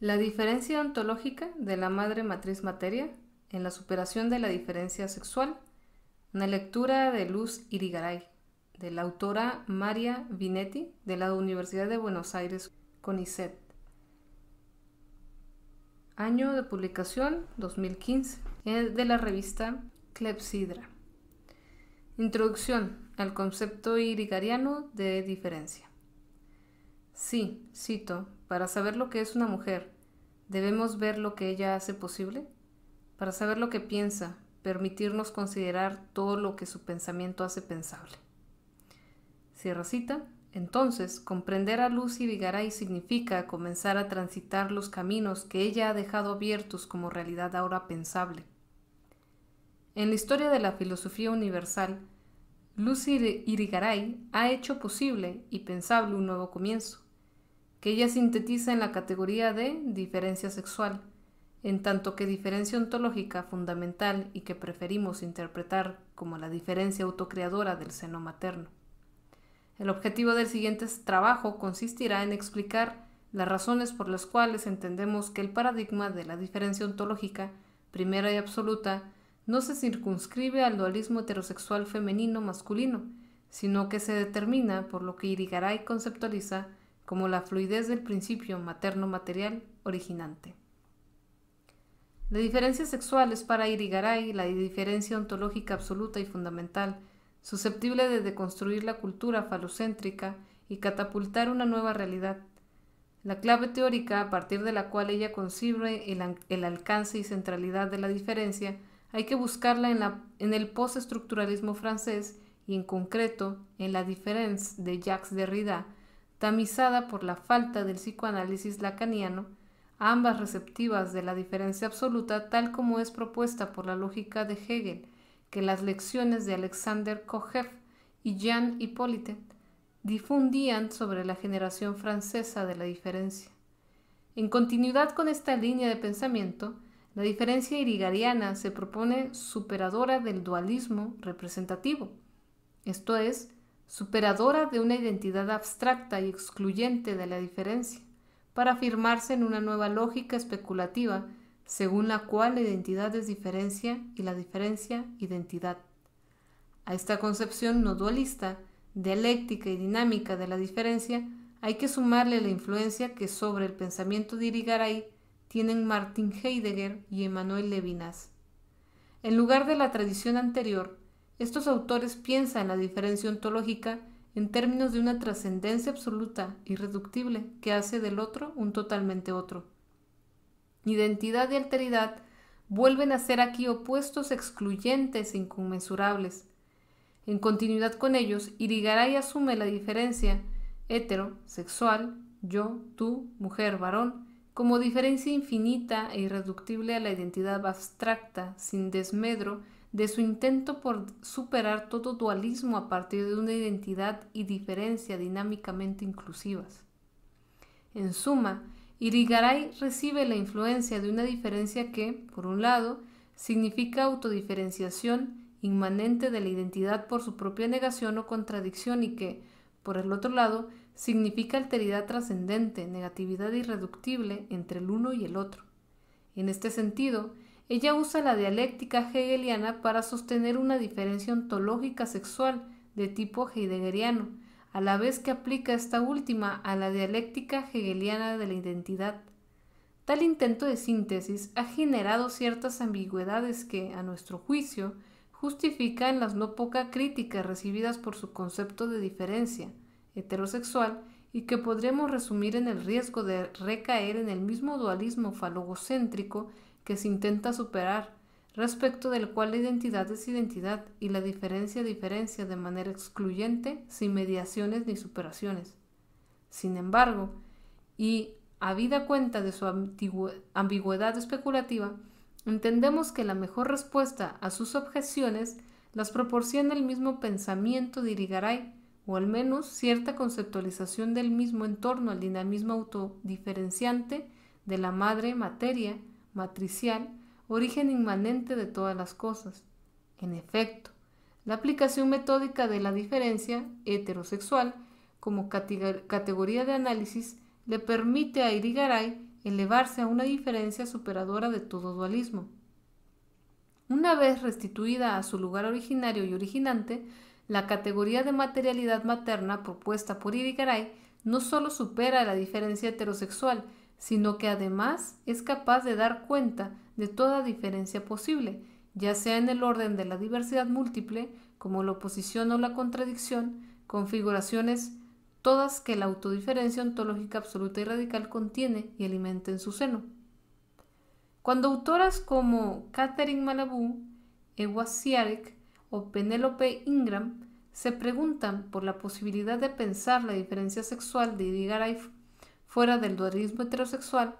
La diferencia ontológica de la madre matriz materia en la superación de la diferencia sexual, una lectura de Luz Irigaray, de la autora María Vinetti, de la Universidad de Buenos Aires, CONICET. Año de publicación 2015, eh, de la revista Clepsidra. Introducción al concepto irigariano de diferencia. Sí, cito, para saber lo que es una mujer, Debemos ver lo que ella hace posible para saber lo que piensa, permitirnos considerar todo lo que su pensamiento hace pensable. Cierra cita. Entonces, comprender a Lucy Irigaray significa comenzar a transitar los caminos que ella ha dejado abiertos como realidad ahora pensable. En la historia de la filosofía universal, Lucy Irigaray ha hecho posible y pensable un nuevo comienzo, que ella sintetiza en la categoría de diferencia sexual, en tanto que diferencia ontológica fundamental y que preferimos interpretar como la diferencia autocreadora del seno materno. El objetivo del siguiente trabajo consistirá en explicar las razones por las cuales entendemos que el paradigma de la diferencia ontológica, primera y absoluta, no se circunscribe al dualismo heterosexual femenino-masculino, sino que se determina, por lo que Irigaray conceptualiza, como la fluidez del principio materno-material originante. La diferencia sexual es para Irigaray la diferencia ontológica absoluta y fundamental, susceptible de deconstruir la cultura falocéntrica y catapultar una nueva realidad, la clave teórica a partir de la cual ella concibe el, alcance y centralidad de la diferencia hay que buscarla en, en el postestructuralismo francés y en concreto en la diferencia de Jacques Derrida, tamizada por la falta del psicoanálisis lacaniano, ambas receptivas de la diferencia absoluta tal como es propuesta por la lógica de Hegel, que las lecciones de Alexander Kojève y Jean Hippolyte difundían sobre la generación francesa de la diferencia. En continuidad con esta línea de pensamiento, la diferencia irigariana se propone superadora del dualismo representativo, esto es, superadora de una identidad abstracta y excluyente de la diferencia, para afirmarse en una nueva lógica especulativa según la cual la identidad es diferencia y la diferencia identidad. A esta concepción no dualista, dialéctica y dinámica de la diferencia hay que sumarle la influencia que sobre el pensamiento de Irigaray tienen Martin Heidegger y Emmanuel Levinas. En lugar de la tradición anterior, estos autores piensan la diferencia ontológica en términos de una trascendencia absoluta, irreductible, que hace del otro un totalmente otro. Identidad y alteridad vuelven a ser aquí opuestos excluyentes e inconmensurables. En continuidad con ellos, Irigaray asume la diferencia hetero, sexual, yo, tú, mujer, varón, como diferencia infinita e irreductible a la identidad abstracta, sin desmedro, de su intento por superar todo dualismo a partir de una identidad y diferencia dinámicamente inclusivas. En suma, Irigaray recibe la influencia de una diferencia que, por un lado, significa autodiferenciación inmanente de la identidad por su propia negación o contradicción y que, por el otro lado, significa alteridad trascendente, negatividad irreductible entre el uno y el otro. En este sentido, ella usa la dialéctica hegeliana para sostener una diferencia ontológica sexual de tipo heideggeriano, a la vez que aplica esta última a la dialéctica hegeliana de la identidad. Tal intento de síntesis ha generado ciertas ambigüedades que, a nuestro juicio, justifican las no pocas críticas recibidas por su concepto de diferencia heterosexual y que podremos resumir en el riesgo de recaer en el mismo dualismo falogocéntrico que se intenta superar, respecto del cual la identidad es identidad y la diferencia diferencia de manera excluyente sin mediaciones ni superaciones. Sin embargo, y habida cuenta de su ambigüedad especulativa, entendemos que la mejor respuesta a sus objeciones las proporciona el mismo pensamiento de Irigaray, o al menos cierta conceptualización del mismo en torno al dinamismo autodiferenciante de la madre materia matricial, origen inmanente de todas las cosas. En efecto, la aplicación metódica de la diferencia heterosexual como categoría de análisis le permite a Irigaray elevarse a una diferencia superadora de todo dualismo. Una vez restituida a su lugar originario y originante, la categoría de materialidad materna propuesta por Irigaray no solo supera la diferencia heterosexual, sino que además es capaz de dar cuenta de toda diferencia posible, ya sea en el orden de la diversidad múltiple, como la oposición o la contradicción, configuraciones todas que la autodiferencia ontológica absoluta y radical contiene y alimenta en su seno. Cuando autoras como Catherine Malabou, Ewa Siarek o Penélope Ingram se preguntan por la posibilidad de pensar la diferencia sexual de Edgar fuera del dualismo heterosexual,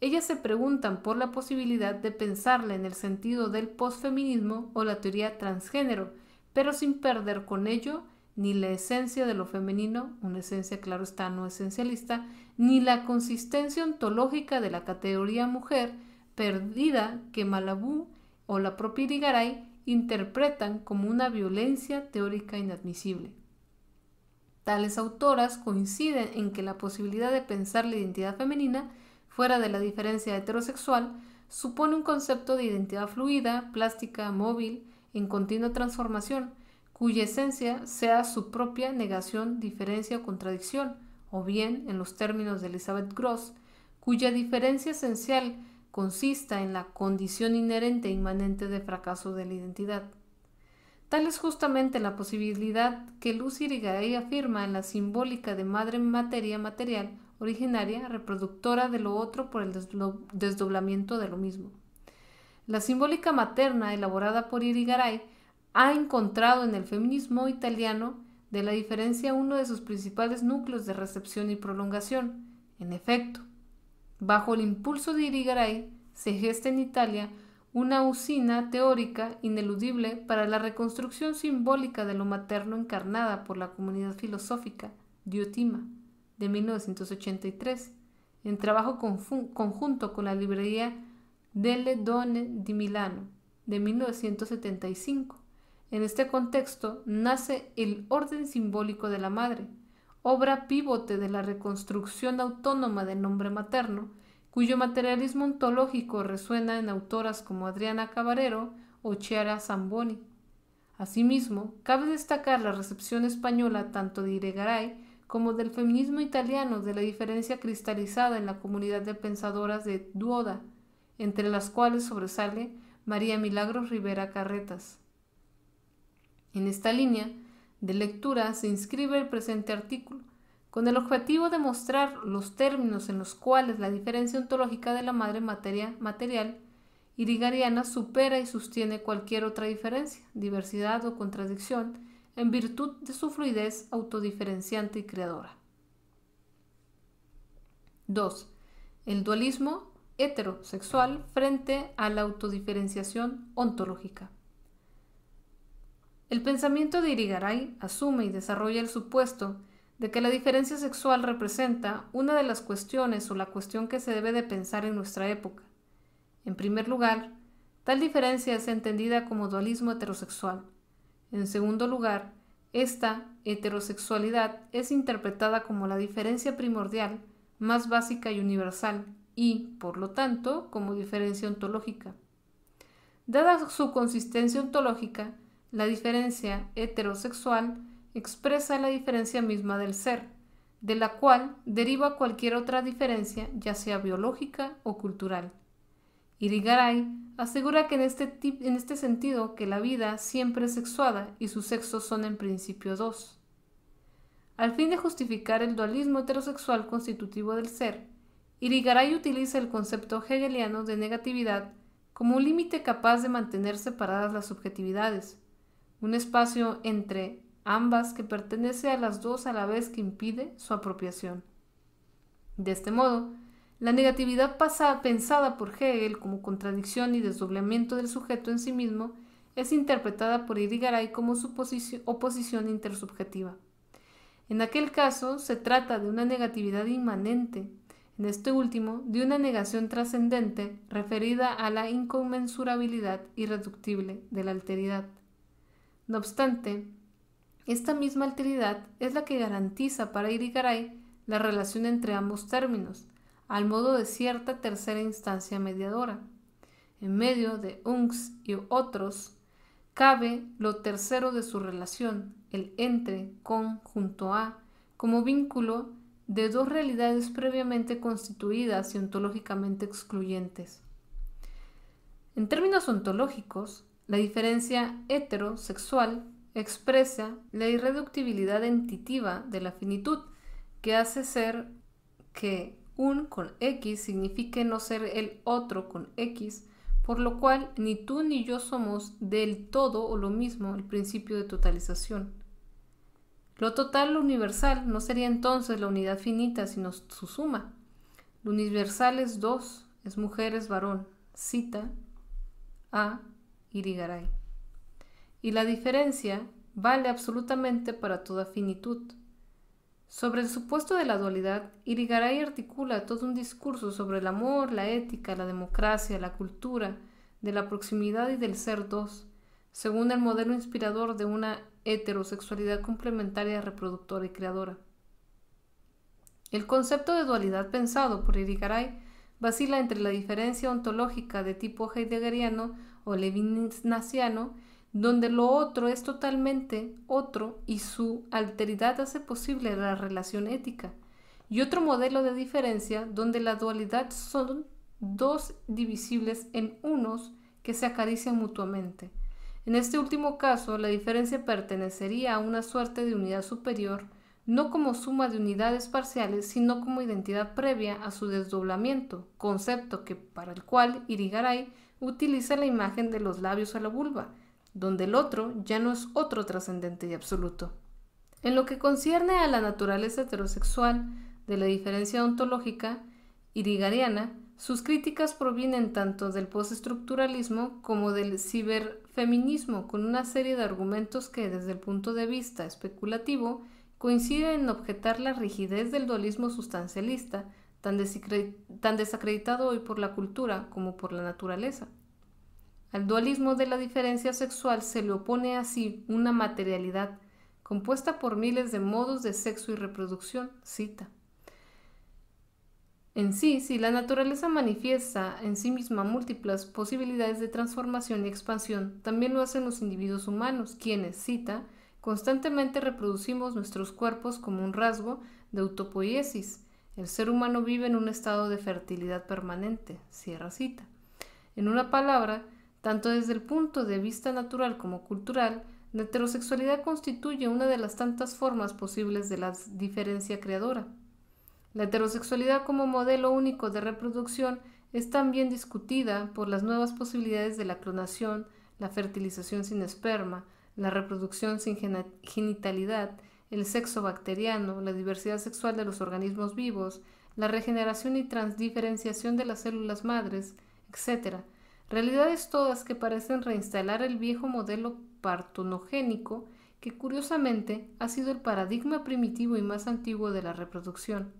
ellas se preguntan por la posibilidad de pensarla en el sentido del posfeminismo o la teoría transgénero, pero sin perder con ello ni la esencia de lo femenino, una esencia claro está no esencialista, ni la consistencia ontológica de la categoría mujer perdida que Malabú o la propia Irigaray interpretan como una violencia teórica inadmisible. Tales autoras coinciden en que la posibilidad de pensar la identidad femenina fuera de la diferencia heterosexual supone un concepto de identidad fluida, plástica, móvil, en continua transformación, cuya esencia sea su propia negación, diferencia o contradicción, o bien, en los términos de Elizabeth Gross, cuya diferencia esencial consista en la condición inherente e inmanente de fracaso de la identidad. Tal es justamente la posibilidad que Luz Irigaray afirma en la simbólica de madre materia material originaria, reproductora de lo otro por el desdoblamiento de lo mismo. La simbólica materna elaborada por Irigaray ha encontrado en el feminismo italiano de la diferencia uno de sus principales núcleos de recepción y prolongación. En efecto, bajo el impulso de Irigaray se gesta en Italia una usina teórica ineludible para la reconstrucción simbólica de lo materno encarnada por la comunidad filosófica Diotima de 1983, en trabajo conjunto con la librería Delle Donne di Milano de 1975. En este contexto nace el Orden Simbólico de la Madre, obra pivote de la reconstrucción autónoma del nombre materno, cuyo materialismo ontológico resuena en autoras como Adriana Cabarero o Chiara Zamboni. Asimismo, cabe destacar la recepción española tanto de Iregaray como del feminismo italiano de la diferencia cristalizada en la comunidad de pensadoras de Duoda, entre las cuales sobresale María Milagros Rivera Carretas. En esta línea de lectura se inscribe el presente artículo, con el objetivo de mostrar los términos en los cuales la diferencia ontológica de la madre materia, material irigariana supera y sostiene cualquier otra diferencia, diversidad o contradicción en virtud de su fluidez autodiferenciante y creadora. 2. El dualismo heterosexual frente a la autodiferenciación ontológica. El pensamiento de Irigaray asume y desarrolla el supuesto de que la diferencia sexual representa una de las cuestiones o la cuestión que se debe de pensar en nuestra época. En primer lugar, tal diferencia es entendida como dualismo heterosexual. En segundo lugar, esta heterosexualidad es interpretada como la diferencia primordial, más básica y universal, y, por lo tanto, como diferencia ontológica. Dada su consistencia ontológica, la diferencia heterosexual expresa la diferencia misma del ser, de la cual deriva cualquier otra diferencia, ya sea biológica o cultural. Irigaray asegura que este en este, sentido que la vida siempre es sexuada y sus sexos son en principio dos. Al fin de justificar el dualismo heterosexual constitutivo del ser, Irigaray utiliza el concepto hegeliano de negatividad como un límite capaz de mantener separadas las subjetividades, un espacio entre ambas que pertenece a las dos a la vez que impide su apropiación. De este modo, la negatividad pensada por Hegel como contradicción y desdoblamiento del sujeto en sí mismo es interpretada por Irigaray como su oposición intersubjetiva. En aquel caso, se trata de una negatividad inmanente, en este último, de una negación trascendente referida a la inconmensurabilidad irreductible de la alteridad. No obstante, esta misma alteridad es la que garantiza para Irigaray la relación entre ambos términos, al modo de cierta tercera instancia mediadora. En medio de UNX y otros cabe lo tercero de su relación, el entre con junto a, como vínculo de dos realidades previamente constituidas y ontológicamente excluyentes. En términos ontológicos, la diferencia heterosexual expresa la irreductibilidad entitiva de la finitud, que hace ser que un con X signifique no ser el otro con X, por lo cual ni tú ni yo somos del todo o lo mismo el principio de totalización. Lo total, lo universal, no sería entonces la unidad finita, sino su suma. Lo universal es dos, es mujer, es varón. Cita a Irigaray y la diferencia vale absolutamente para toda finitud. Sobre el supuesto de la dualidad, Irigaray articula todo un discurso sobre el amor, la ética, la democracia, la cultura, de la proximidad y del ser dos, según el modelo inspirador de una heterosexualidad complementaria, reproductora y creadora. El concepto de dualidad pensado por Irigaray vacila entre la diferencia ontológica de tipo heideggeriano o levinasiano donde lo otro es totalmente otro y su alteridad hace posible la relación ética, y otro modelo de diferencia donde la dualidad son dos divisibles en unos que se acarician mutuamente. En este último caso, la diferencia pertenecería a una suerte de unidad superior, no como suma de unidades parciales, sino como identidad previa a su desdoblamiento, concepto que para el cual Irigaray utiliza la imagen de los labios a la vulva, donde el otro ya no es otro trascendente y absoluto. En lo que concierne a la naturaleza heterosexual de la diferencia ontológica irigariana, sus críticas provienen tanto del postestructuralismo como del ciberfeminismo, con una serie de argumentos que desde el punto de vista especulativo coinciden en objetar la rigidez del dualismo sustancialista, tan, desacreditado hoy por la cultura como por la naturaleza. Al dualismo de la diferencia sexual se le opone así una materialidad compuesta por miles de modos de sexo y reproducción, cita. En sí, si la naturaleza manifiesta en sí misma múltiples posibilidades de transformación y expansión, también lo hacen los individuos humanos, quienes, cita, constantemente reproducimos nuestros cuerpos como un rasgo de autopoiesis. El ser humano vive en un estado de fertilidad permanente, cierra cita. En una palabra, tanto desde el punto de vista natural como cultural, la heterosexualidad constituye una de las tantas formas posibles de la diferencia creadora. La heterosexualidad como modelo único de reproducción es también discutida por las nuevas posibilidades de la clonación, la fertilización sin esperma, la reproducción sin genitalidad, el sexo bacteriano, la diversidad sexual de los organismos vivos, la regeneración y transdiferenciación de las células madres, etc., Realidades todas que parecen reinstalar el viejo modelo partonogénico que curiosamente ha sido el paradigma primitivo y más antiguo de la reproducción.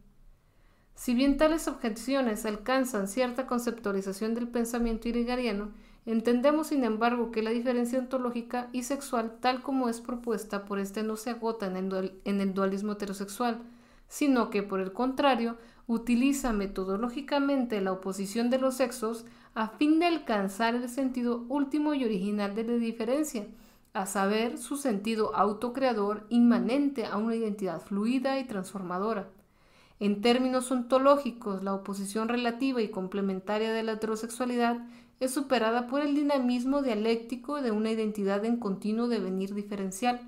Si bien tales objeciones alcanzan cierta conceptualización del pensamiento irigariano, entendemos sin embargo que la diferencia ontológica y sexual tal como es propuesta por este no se agota en el dualismo heterosexual, sino que por el contrario utiliza metodológicamente la oposición de los sexos a fin de alcanzar el sentido último y original de la diferencia, a saber, su sentido autocreador inmanente a una identidad fluida y transformadora. En términos ontológicos, la oposición relativa y complementaria de la heterosexualidad es superada por el dinamismo dialéctico de una identidad en continuo devenir diferencial.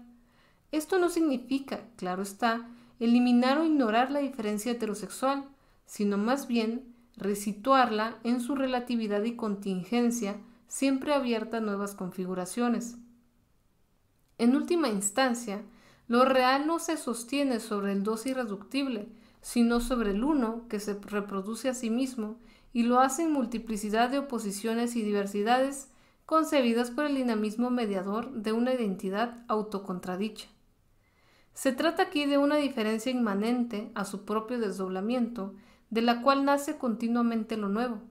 Esto no significa, claro está, eliminar o ignorar la diferencia heterosexual, sino más bien resituarla en su relatividad y contingencia, siempre abierta a nuevas configuraciones. En última instancia, lo real no se sostiene sobre el 2 irreductible, sino sobre el uno que se reproduce a sí mismo y lo hace en multiplicidad de oposiciones y diversidades concebidas por el dinamismo mediador de una identidad autocontradicha. Se trata aquí de una diferencia inmanente a su propio desdoblamiento de la cual nace continuamente lo nuevo.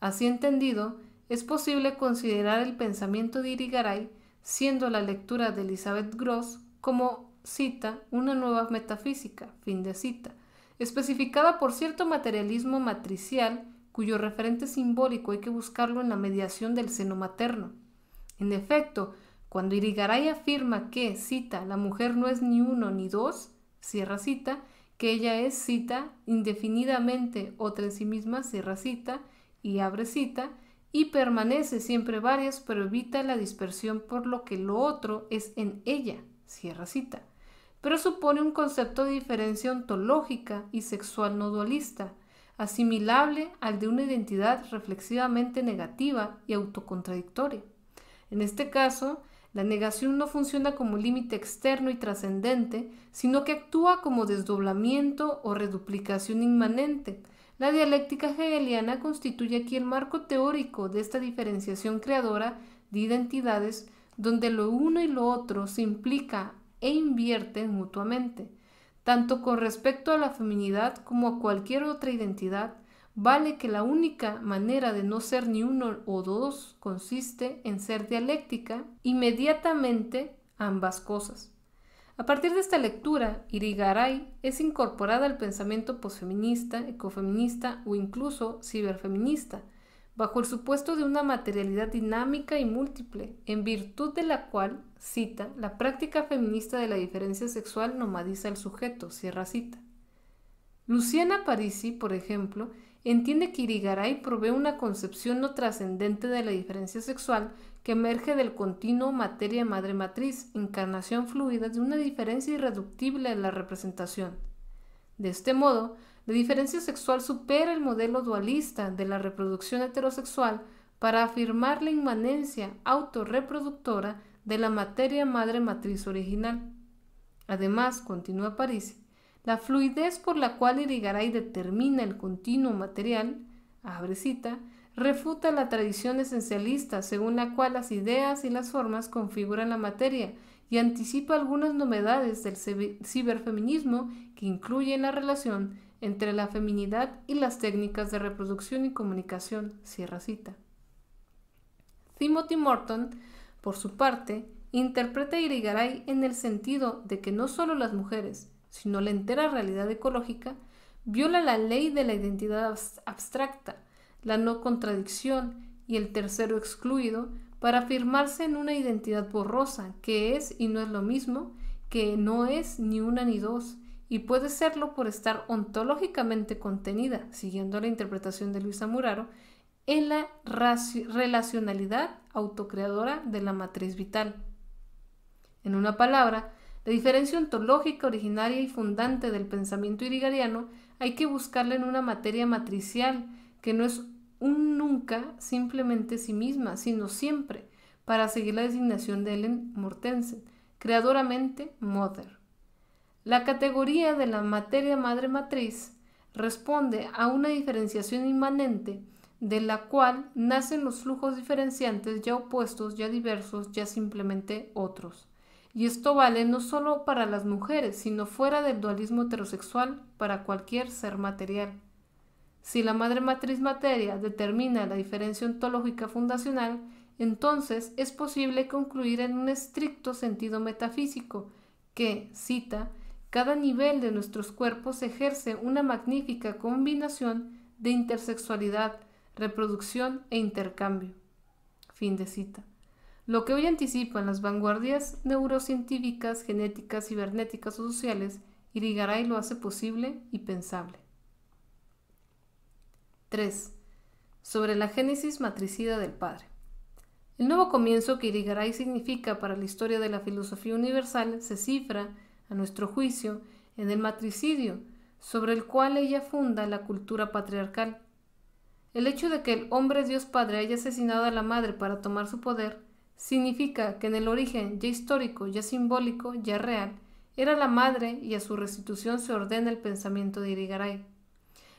Así entendido, es posible considerar el pensamiento de Irigaray, siendo la lectura de Elizabeth Gross como cita una nueva metafísica, fin de cita, especificada por cierto materialismo matricial cuyo referente simbólico hay que buscarlo en la mediación del seno materno. En efecto, cuando Irigaray afirma que, cita, la mujer no es ni uno ni dos, cierra cita, que ella es cita indefinidamente, otra en sí misma cierra cita y abre cita y permanece siempre varias, pero evita la dispersión por lo que lo otro es en ella, cierra cita. Pero supone un concepto de diferencia ontológica y sexual no dualista, asimilable al de una identidad reflexivamente negativa y autocontradictoria. En este caso, la negación no funciona como límite externo y trascendente, sino que actúa como desdoblamiento o reduplicación inmanente. La dialéctica hegeliana constituye aquí el marco teórico de esta diferenciación creadora de identidades, donde lo uno y lo otro se implica e invierten mutuamente. Tanto con respecto a la feminidad como a cualquier otra identidad, Vale que la única manera de no ser ni uno o dos consiste en ser dialéctica inmediatamente ambas cosas. A partir de esta lectura, Irigaray es incorporada al pensamiento posfeminista, ecofeminista o incluso ciberfeminista, bajo el supuesto de una materialidad dinámica y múltiple, en virtud de la cual, cita, la práctica feminista de la diferencia sexual nomadiza al sujeto, cierra cita. Luciana Parisi, por ejemplo, entiende que Irigaray provee una concepción no trascendente de la diferencia sexual que emerge del continuo materia madre matriz, encarnación fluida de una diferencia irreductible en la representación. De este modo, la diferencia sexual supera el modelo dualista de la reproducción heterosexual para afirmar la inmanencia autorreproductora de la materia madre matriz original. Además, continúa París, la fluidez por la cual Irigaray determina el continuo material, abre cita, refuta la tradición esencialista según la cual las ideas y las formas configuran la materia y anticipa algunas novedades del ciberfeminismo que incluyen la relación entre la feminidad y las técnicas de reproducción y comunicación, cierra cita. Timothy Morton, por su parte, interpreta Irigaray en el sentido de que no solo las mujeres, sino la entera realidad ecológica, viola la ley de la identidad abstracta, la no contradicción y el tercero excluido para afirmarse en una identidad borrosa que es y no es lo mismo, que no es ni una ni dos, y puede serlo por estar ontológicamente contenida, siguiendo la interpretación de Luisa Muraro, en la relacionalidad autocreadora de la matriz vital. En una palabra, la diferencia ontológica originaria y fundante del pensamiento irigariano hay que buscarla en una materia matricial, que no es un nunca simplemente sí misma, sino siempre, para seguir la designación de Ellen Mortensen, creadoramente Mother. La categoría de la materia madre matriz responde a una diferenciación inmanente de la cual nacen los flujos diferenciantes ya opuestos, ya diversos, ya simplemente otros. Y esto vale no solo para las mujeres, sino fuera del dualismo heterosexual para cualquier ser material. Si la madre matriz materia determina la diferencia ontológica fundacional, entonces es posible concluir en un estricto sentido metafísico que, cita, cada nivel de nuestros cuerpos ejerce una magnífica combinación de intersexualidad, reproducción e intercambio. Fin de cita. Lo que hoy anticipan las vanguardias neurocientíficas, genéticas, cibernéticas o sociales, Irigaray lo hace posible y pensable. 3. Sobre la génesis matricida del padre. El nuevo comienzo que Irigaray significa para la historia de la filosofía universal se cifra, a nuestro juicio, en el matricidio, sobre el cual ella funda la cultura patriarcal. El hecho de que el hombre Dios Padre haya asesinado a la madre para tomar su poder Significa que en el origen, ya histórico, ya simbólico, ya real, era la madre y a su restitución se ordena el pensamiento de Irigaray.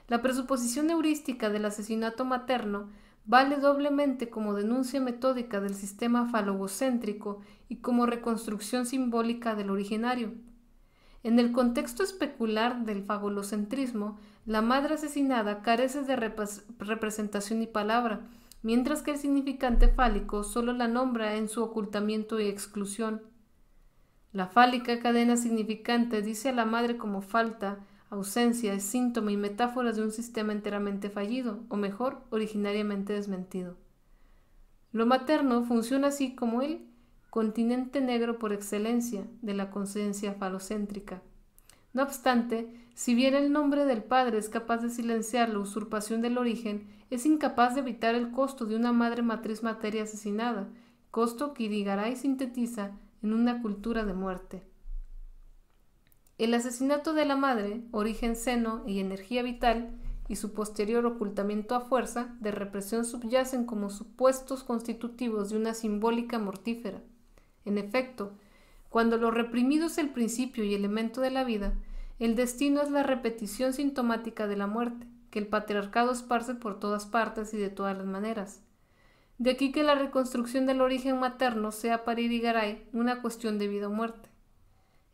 La presuposición heurística del asesinato materno vale doblemente como denuncia metódica del sistema falogocéntrico y como reconstrucción simbólica del originario. En el contexto especular del fagolocentrismo, la madre asesinada carece de representación y palabra, mientras que el significante fálico solo la nombra en su ocultamiento y exclusión. La fálica cadena significante dice a la madre como falta, ausencia, síntoma y metáforas de un sistema enteramente fallido, o mejor, originariamente desmentido. Lo materno funciona así como el continente negro por excelencia de la conciencia falocéntrica. No obstante, si bien el nombre del padre es capaz de silenciar la usurpación del origen, es incapaz de evitar el costo de una madre matriz materia asesinada, costo que y sintetiza en una cultura de muerte. El asesinato de la madre, origen seno y energía vital, y su posterior ocultamiento a fuerza de represión subyacen como supuestos constitutivos de una simbólica mortífera. En efecto, cuando lo reprimido es el principio y elemento de la vida, el destino es la repetición sintomática de la muerte, que el patriarcado esparce por todas partes y de todas las maneras. De aquí que la reconstrucción del origen materno sea para Irigaray una cuestión de vida o muerte.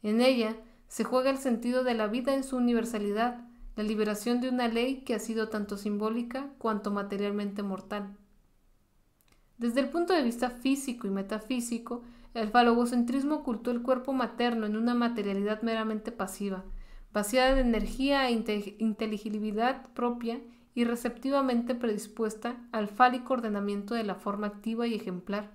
En ella se juega el sentido de la vida en su universalidad, la liberación de una ley que ha sido tanto simbólica cuanto materialmente mortal. Desde el punto de vista físico y metafísico, el falogocentrismo ocultó el cuerpo materno en una materialidad meramente pasiva, vaciada de energía e inteligibilidad propia y receptivamente predispuesta al fálico ordenamiento de la forma activa y ejemplar.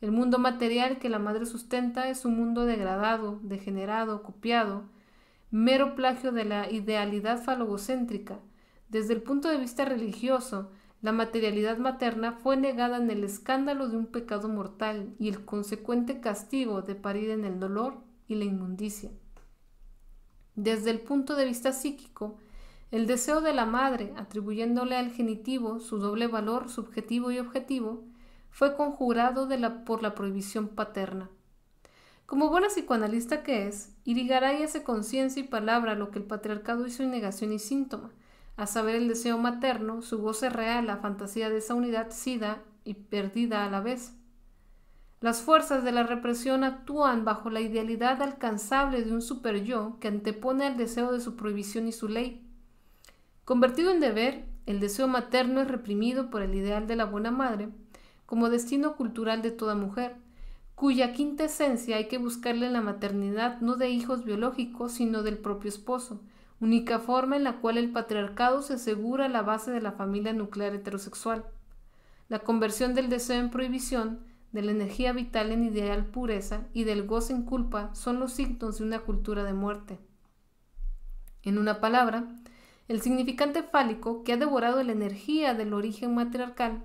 El mundo material que la madre sustenta es un mundo degradado, degenerado, copiado, mero plagio de la idealidad falogocéntrica. Desde el punto de vista religioso, la materialidad materna fue negada en el escándalo de un pecado mortal y el consecuente castigo de parir en el dolor y la inmundicia. Desde el punto de vista psíquico, el deseo de la madre, atribuyéndole al genitivo su doble valor subjetivo y objetivo, fue conjurado por la prohibición paterna. Como buena psicoanalista que es, Irigaray hace conciencia y palabra lo que el patriarcado hizo en negación y síntoma, a saber el deseo materno, su goce real, la fantasía de esa unidad sida y perdida a la vez. Las fuerzas de la represión actúan bajo la idealidad alcanzable de un super-yo que antepone al deseo de su prohibición y su ley. Convertido en deber, el deseo materno es reprimido por el ideal de la buena madre como destino cultural de toda mujer, cuya quinta esencia hay que buscarle en la maternidad no de hijos biológicos, sino del propio esposo, única forma en la cual el patriarcado se asegura la base de la familia nuclear heterosexual. La conversión del deseo en prohibición, de la energía vital en ideal pureza y del goce en culpa son los síntomas de una cultura de muerte. En una palabra, el significante fálico que ha devorado la energía del origen matriarcal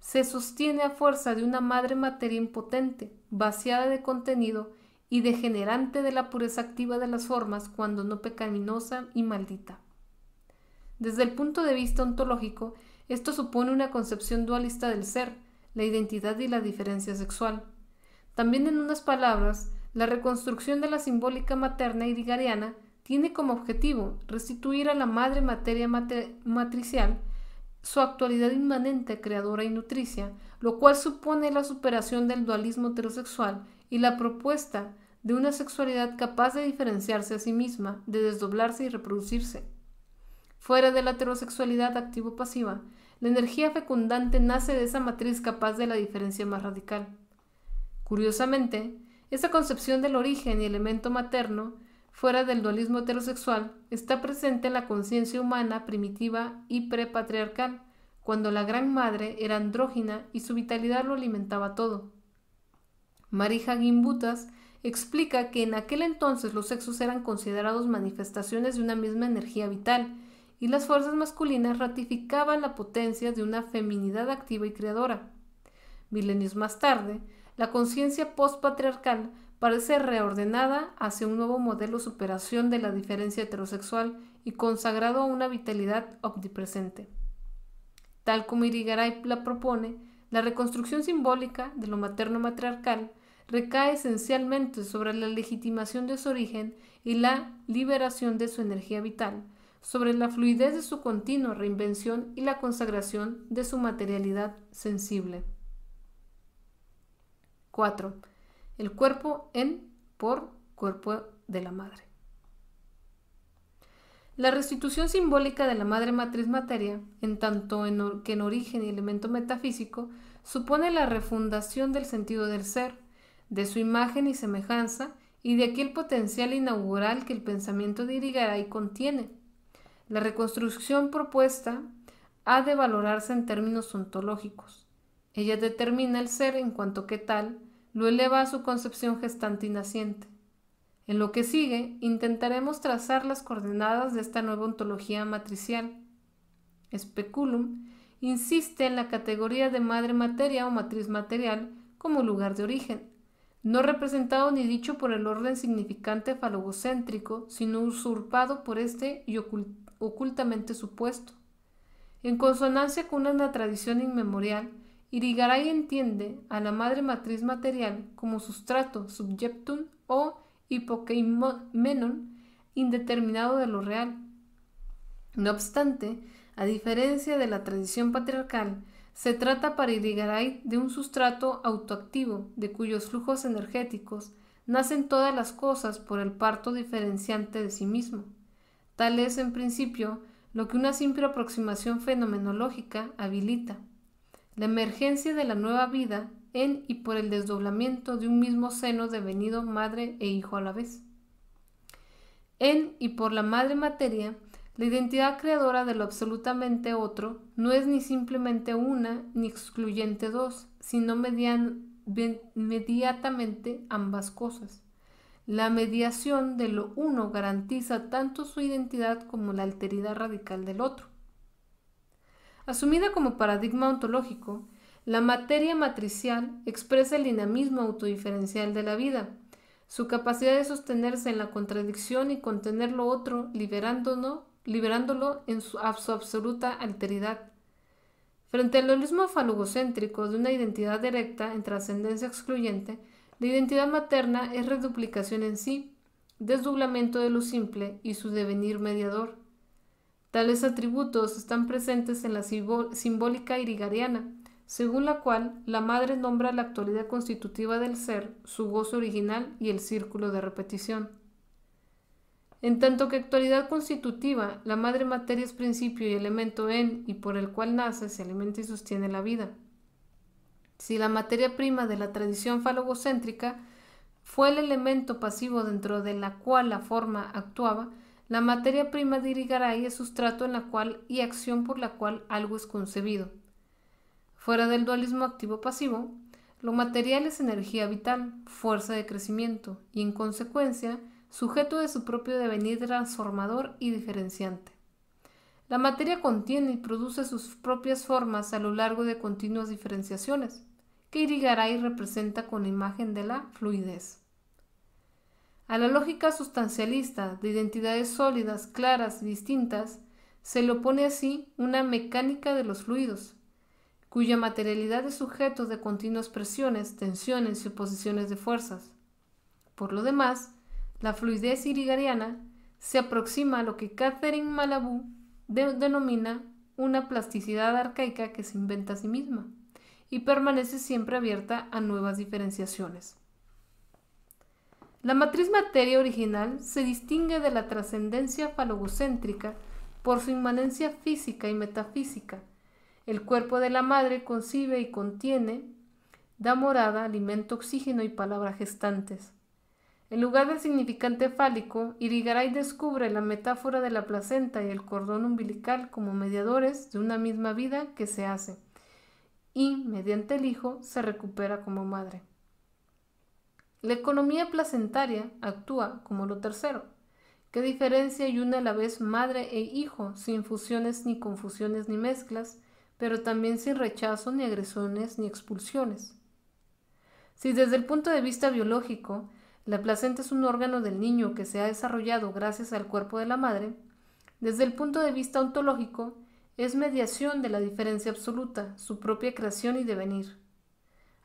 se sostiene a fuerza de una madre materia impotente, vaciada de contenido y degenerante de la pureza activa de las formas cuando no pecaminosa y maldita. Desde el punto de vista ontológico, esto supone una concepción dualista del ser, la identidad y la diferencia sexual. También en unas palabras, la reconstrucción de la simbólica materna y tiene como objetivo restituir a la madre materia matricial su actualidad inmanente, creadora y nutricia, lo cual supone la superación del dualismo heterosexual y la propuesta de una sexualidad capaz de diferenciarse a sí misma, de desdoblarse y reproducirse. Fuera de la heterosexualidad activo-pasiva, la energía fecundante nace de esa matriz capaz de la diferencia más radical. Curiosamente, esa concepción del origen y elemento materno, fuera del dualismo heterosexual, está presente en la conciencia humana primitiva y prepatriarcal, cuando la Gran Madre era andrógina y su vitalidad lo alimentaba todo. Marija Gimbutas explica que en aquel entonces los sexos eran considerados manifestaciones de una misma energía vital, y las fuerzas masculinas ratificaban la potencia de una feminidad activa y creadora. Milenios más tarde, la conciencia postpatriarcal parece reordenada hacia un nuevo modelo superación de la diferencia heterosexual y consagrado a una vitalidad omnipresente. Tal como Irigaray la propone, la reconstrucción simbólica de lo materno-matriarcal recae esencialmente sobre la legitimación de su origen y la liberación de su energía vital, sobre la fluidez de su continua reinvención y la consagración de su materialidad sensible. 4. El cuerpo en, por, cuerpo de la madre. La restitución simbólica de la madre matriz materia, en tanto que en origen y elemento metafísico, supone la refundación del sentido del ser, de su imagen y semejanza y de aquel potencial inaugural que el pensamiento de y contiene. La reconstrucción propuesta ha de valorarse en términos ontológicos. Ella determina el ser en cuanto que tal lo eleva a su concepción gestante y naciente. En lo que sigue, intentaremos trazar las coordenadas de esta nueva ontología matricial. Speculum insiste en la categoría de madre materia o matriz material como lugar de origen, no representado ni dicho por el orden significante falogocéntrico, sino usurpado por este y ocultamente supuesto. En consonancia con una tradición inmemorial, Irigaray entiende a la madre matriz material como sustrato subjectum o hipokeimenon indeterminado de lo real. No obstante, a diferencia de la tradición patriarcal, se trata para Irigaray de un sustrato autoactivo, de cuyos flujos energéticos nacen todas las cosas por el parto diferenciante de sí mismo. Tal es, en principio, lo que una simple aproximación fenomenológica habilita. La emergencia de la nueva vida en y por el desdoblamiento de un mismo seno devenido madre e hijo a la vez. En y por la madre materia la identidad creadora de lo absolutamente otro no es ni simplemente una ni excluyente dos, sino median, inmediatamente ambas cosas. La mediación de lo uno garantiza tanto su identidad como la alteridad radical del otro. Asumida como paradigma ontológico, la materia matricial expresa el dinamismo autodiferencial de la vida, su capacidad de sostenerse en la contradicción y contener lo otro, liberándonos liberándolo en su, absoluta alteridad. Frente al holismo falugocéntrico de una identidad directa en trascendencia excluyente, la identidad materna es reduplicación en sí, desdoblamiento de lo simple y su devenir mediador. Tales atributos están presentes en la simbólica irigariana, según la cual la madre nombra la actualidad constitutiva del ser, su gozo original y el círculo de repetición. En tanto que actualidad constitutiva, la madre materia es principio y elemento en y por el cual nace, se alimenta y sostiene la vida. Si la materia prima de la tradición falogocéntrica fue el elemento pasivo dentro de la cual la forma actuaba, la materia prima de y es sustrato en la cual y acción por la cual algo es concebido. Fuera del dualismo activo-pasivo, lo material es energía vital, fuerza de crecimiento, y en consecuencia, sujeto de su propio devenir transformador y diferenciante. La materia contiene y produce sus propias formas a lo largo de continuas diferenciaciones, que Irigaray representa con la imagen de la fluidez. A la lógica sustancialista de identidades sólidas, claras y distintas, se le opone así una mecánica de los fluidos, cuya materialidad es sujeto de continuas presiones, tensiones y oposiciones de fuerzas. Por lo demás, la fluidez irigariana se aproxima a lo que Catherine Malabou denomina una plasticidad arcaica que se inventa a sí misma y permanece siempre abierta a nuevas diferenciaciones. La matriz materia original se distingue de la trascendencia falogocéntrica por su inmanencia física y metafísica. El cuerpo de la madre concibe y contiene, da morada, alimento, oxígeno y palabras gestantes. En lugar del significante fálico, Irigaray descubre la metáfora de la placenta y el cordón umbilical como mediadores de una misma vida que se hace y, mediante el hijo, se recupera como madre. La economía placentaria actúa como lo tercero, que diferencia y une a la vez madre e hijo sin fusiones ni confusiones ni mezclas, pero también sin rechazo ni agresiones ni expulsiones. Si desde el punto de vista biológico, la placenta es un órgano del niño que se ha desarrollado gracias al cuerpo de la madre. Desde el punto de vista ontológico, es mediación de la diferencia absoluta, su propia creación y devenir.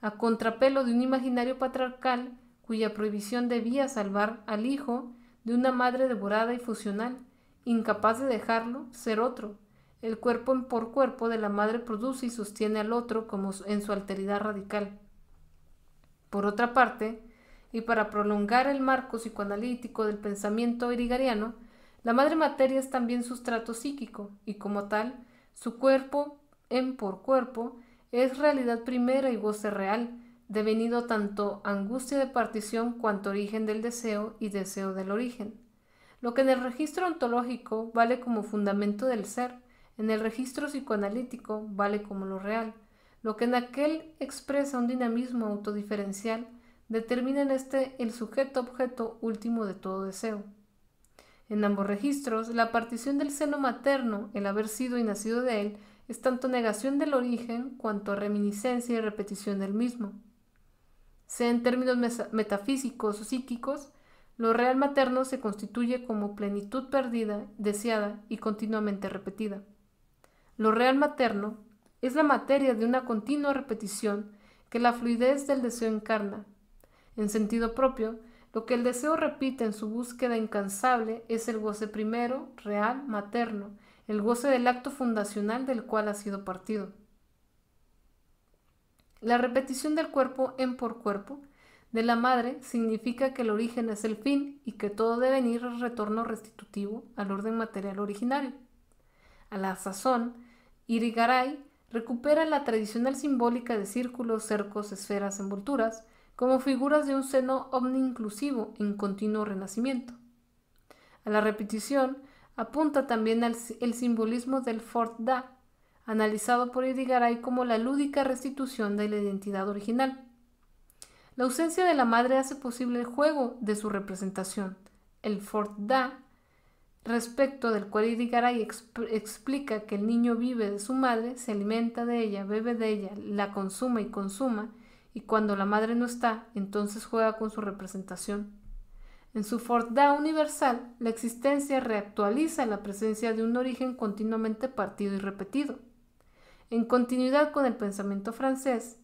A contrapelo de un imaginario patriarcal cuya prohibición debía salvar al hijo de una madre devorada y fusional, incapaz de dejarlo ser otro. El cuerpo por cuerpo de la madre produce y sostiene al otro como en su alteridad radical. Por otra parte, y para prolongar el marco psicoanalítico del pensamiento erigariano, la madre materia es también sustrato psíquico y como tal, su cuerpo, en por cuerpo, es realidad primera y goce real, devenido tanto angustia de partición cuanto origen del deseo y deseo del origen. Lo que en el registro ontológico vale como fundamento del ser, en el registro psicoanalítico vale como lo real. Lo que en aquel expresa un dinamismo autodiferencial, determina en este el sujeto objeto último de todo deseo. En ambos registros, la partición del seno materno, el haber sido y nacido de él, es tanto negación del origen cuanto reminiscencia y repetición del mismo. Sea en términos metafísicos o psíquicos, lo real materno se constituye como plenitud perdida, deseada y continuamente repetida. Lo real materno es la materia de una continua repetición que la fluidez del deseo encarna, en sentido propio, lo que el deseo repite en su búsqueda incansable es el goce primero, real, materno, el goce del acto fundacional del cual ha sido partido. La repetición del cuerpo en por cuerpo de la madre significa que el origen es el fin y que todo debe venir al retorno restitutivo al orden material original. A la sazón, Irigaray recupera la tradicional simbólica de círculos, cercos, esferas, envolturas, como figuras de un seno omni-inclusivo en continuo renacimiento. A la repetición apunta también el, simbolismo del Fort Da, analizado por Irigaray como la lúdica restitución de la identidad original. La ausencia de la madre hace posible el juego de su representación, el Fort Da, respecto del cual Irigaray explica que el niño vive de su madre, se alimenta de ella, bebe de ella, la consuma y consuma, y cuando la madre no está, entonces juega con su representación. En su Forda universal, la existencia reactualiza la presencia de un origen continuamente partido y repetido. En continuidad con el pensamiento francés,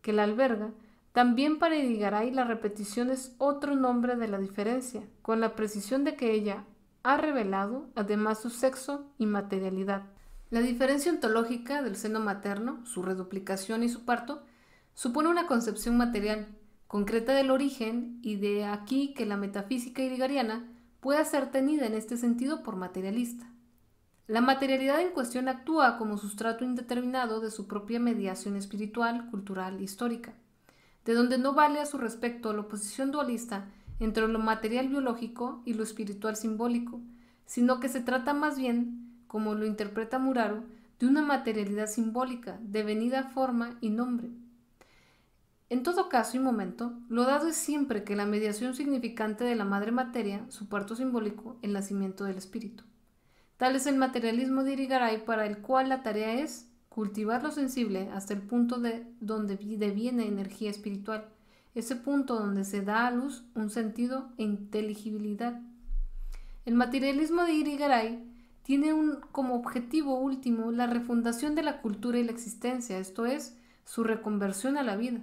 que la alberga, también para Irigaray la repetición es otro nombre de la diferencia, con la precisión de que ella ha revelado además su sexo y materialidad. La diferencia ontológica del seno materno, su reduplicación y su parto, supone una concepción material, concreta del origen, y de aquí que la metafísica irrigariana pueda ser tenida en este sentido por materialista. La materialidad en cuestión actúa como sustrato indeterminado de su propia mediación espiritual, cultural e histórica, de donde no vale a su respecto la oposición dualista entre lo material biológico y lo espiritual simbólico, sino que se trata más bien, como lo interpreta Muraro, de una materialidad simbólica, devenida forma y nombre, en todo caso y momento, lo dado es siempre que la mediación significante de la madre materia, su parto simbólico, el nacimiento del espíritu. Tal es el materialismo de Irigaray para el cual la tarea es cultivar lo sensible hasta el punto de donde deviene energía espiritual, ese punto donde se da a luz un sentido e inteligibilidad. El materialismo de Irigaray tiene un, como objetivo último la refundación de la cultura y la existencia, esto es, su reconversión a la vida.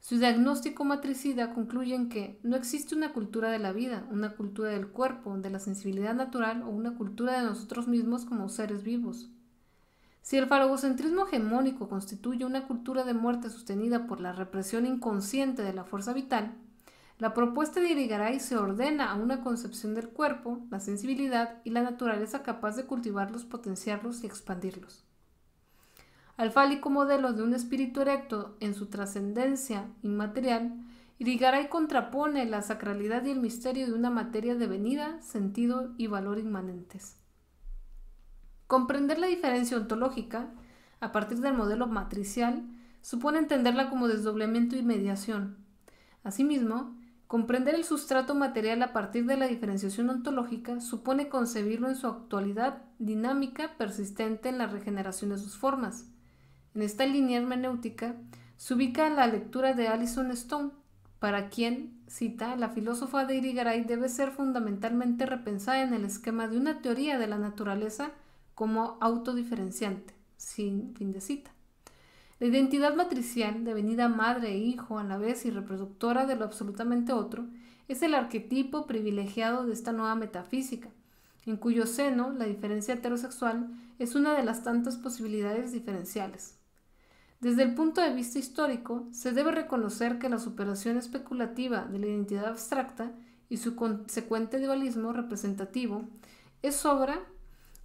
Su diagnóstico matricida concluye en que no existe una cultura de la vida, una cultura del cuerpo, de la sensibilidad natural o una cultura de nosotros mismos como seres vivos. Si el farogocentrismo hegemónico constituye una cultura de muerte sostenida por la represión inconsciente de la fuerza vital, la propuesta de y se ordena a una concepción del cuerpo, la sensibilidad y la naturaleza capaz de cultivarlos, potenciarlos y expandirlos al fálico modelo de un espíritu erecto en su trascendencia inmaterial, y contrapone la sacralidad y el misterio de una materia devenida, sentido y valor inmanentes. Comprender la diferencia ontológica, a partir del modelo matricial, supone entenderla como desdoblamiento y mediación. Asimismo, comprender el sustrato material a partir de la diferenciación ontológica supone concebirlo en su actualidad dinámica persistente en la regeneración de sus formas, en esta línea hermenéutica se ubica la lectura de Alison Stone, para quien, cita, la filósofa de Irigaray debe ser fundamentalmente repensada en el esquema de una teoría de la naturaleza como autodiferenciante, sin fin de cita. La identidad matricial, devenida madre e hijo a la vez y reproductora de lo absolutamente otro, es el arquetipo privilegiado de esta nueva metafísica, en cuyo seno la diferencia heterosexual es una de las tantas posibilidades diferenciales. Desde el punto de vista histórico, se debe reconocer que la superación especulativa de la identidad abstracta y su consecuente dualismo representativo es obra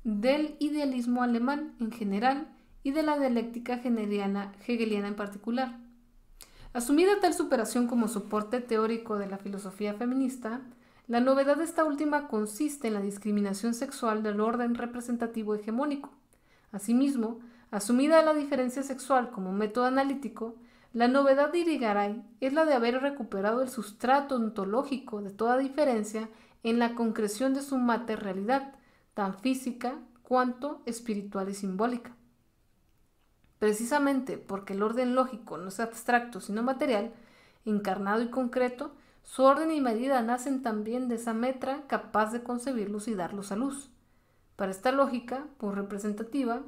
del idealismo alemán en general y de la dialéctica hegeliana, hegeliana en particular. Asumida tal superación como soporte teórico de la filosofía feminista, la novedad de esta última consiste en la discriminación sexual del orden representativo hegemónico. Asimismo, Asumida la diferencia sexual como método analítico, la novedad de Irigaray es la de haber recuperado el sustrato ontológico de toda diferencia en la concreción de su materialidad, tan física cuanto espiritual y simbólica. Precisamente porque el orden lógico no es abstracto sino material, encarnado y concreto, su orden y medida nacen también de esa metra capaz de concebirlos y darlos a luz. Para esta lógica, por pues representativa,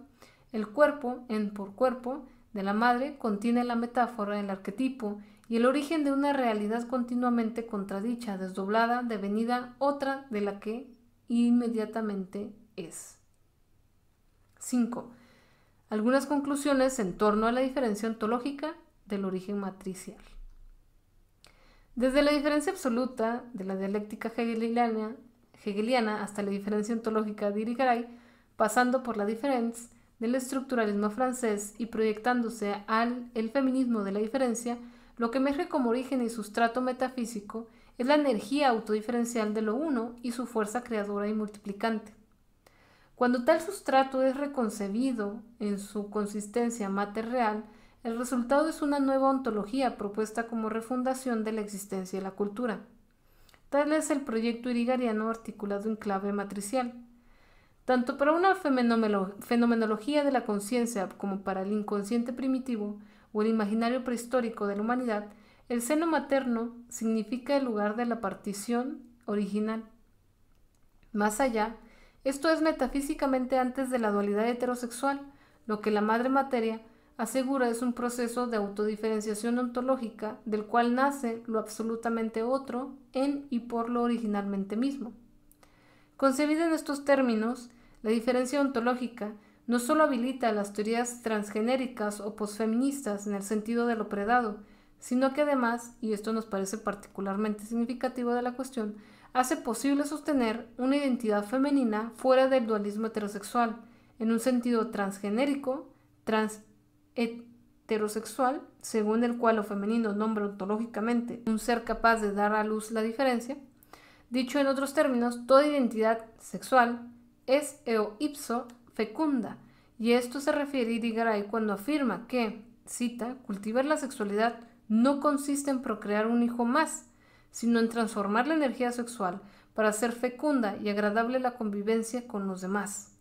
el cuerpo, en por cuerpo, de la madre contiene la metáfora, el arquetipo y el origen de una realidad continuamente contradicha, desdoblada, devenida otra de la que inmediatamente es. 5. Algunas conclusiones en torno a la diferencia ontológica del origen matricial. Desde la diferencia absoluta de la dialéctica hegeliana, hegeliana hasta la diferencia ontológica de Irigaray, pasando por la diferencia del estructuralismo francés y proyectándose al el feminismo de la diferencia, lo que emerge como origen y sustrato metafísico es la energía autodiferencial de lo uno y su fuerza creadora y multiplicante. Cuando tal sustrato es reconcebido en su consistencia material, el resultado es una nueva ontología propuesta como refundación de la existencia y la cultura. Tal es el proyecto irigariano articulado en clave matricial. Tanto para una fenomenología de la conciencia como para el inconsciente primitivo o el imaginario prehistórico de la humanidad, el seno materno significa el lugar de la partición original. Más allá, esto es metafísicamente antes de la dualidad heterosexual, lo que la madre materia asegura es un proceso de autodiferenciación ontológica del cual nace lo absolutamente otro en y por lo originalmente mismo. Concebida en estos términos, la diferencia ontológica no solo habilita las teorías transgenéricas o posfeministas en el sentido de lo predado, sino que además, y esto nos parece particularmente significativo de la cuestión, hace posible sostener una identidad femenina fuera del dualismo heterosexual, en un sentido transgenérico, trans heterosexual, según el cual lo femenino nombra ontológicamente un ser capaz de dar a luz la diferencia. Dicho en otros términos, toda identidad sexual, es eo ipso fecunda, y esto se refiere Irigaray cuando afirma que, cita, cultivar la sexualidad no consiste en procrear un hijo más, sino en transformar la energía sexual para hacer fecunda y agradable la convivencia con los demás.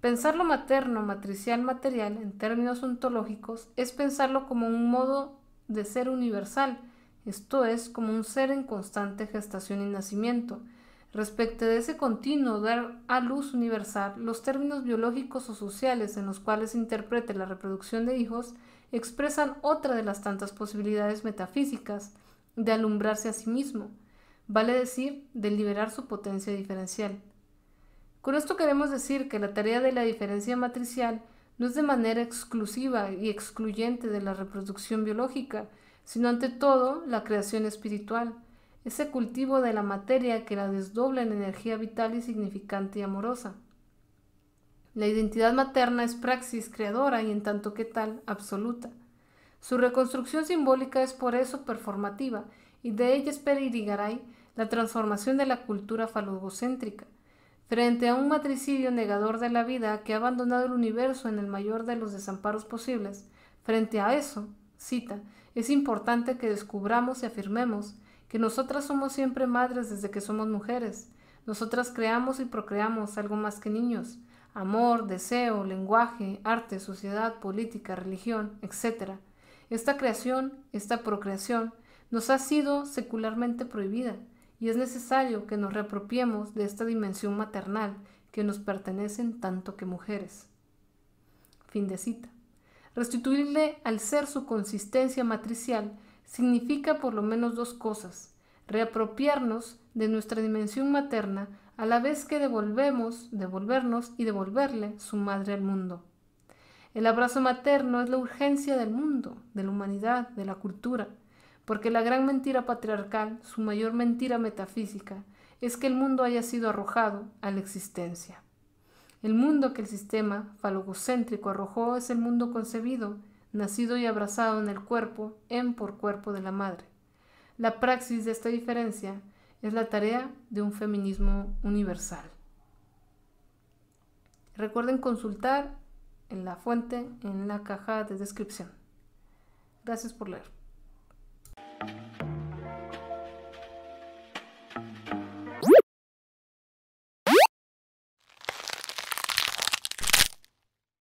Pensar lo materno, matricial, material en términos ontológicos es pensarlo como un modo de ser universal, esto es, como un ser en constante gestación y nacimiento, Respecto de ese continuo dar a luz universal, los términos biológicos o sociales en los cuales se interprete la reproducción de hijos expresan otra de las tantas posibilidades metafísicas de alumbrarse a sí mismo, vale decir, de liberar su potencia diferencial. Con esto queremos decir que la tarea de la diferencia matricial no es de manera exclusiva y excluyente de la reproducción biológica, sino ante todo la creación espiritual, ese cultivo de la materia que la desdobla en energía vital y significante y amorosa. La identidad materna es praxis creadora y en tanto que tal, absoluta. Su reconstrucción simbólica es por eso performativa, y de ella espera Irigaray la transformación de la cultura falogocéntrica. Frente a un matricidio negador de la vida que ha abandonado el universo en el mayor de los desamparos posibles, frente a eso, cita, es importante que descubramos y afirmemos que nosotras somos siempre madres desde que somos mujeres. Nosotras creamos y procreamos algo más que niños. Amor, deseo, lenguaje, arte, sociedad, política, religión, etc. Esta creación, esta procreación, nos ha sido secularmente prohibida y es necesario que nos reapropiemos de esta dimensión maternal que nos pertenecen tanto que mujeres. Fin de cita. Restituirle al ser su consistencia matricial significa por lo menos dos cosas. Reapropiarnos de nuestra dimensión materna a la vez que devolvemos, devolvernos y devolverle su madre al mundo. El abrazo materno es la urgencia del mundo, de la humanidad, de la cultura, porque la gran mentira patriarcal, su mayor mentira metafísica, es que el mundo haya sido arrojado a la existencia. El mundo que el sistema falogocéntrico arrojó es el mundo concebido nacido y abrazado en el cuerpo, en por cuerpo de la madre. La praxis de esta diferencia es la tarea de un feminismo universal. Recuerden consultar en la fuente en la caja de descripción. Gracias por leer.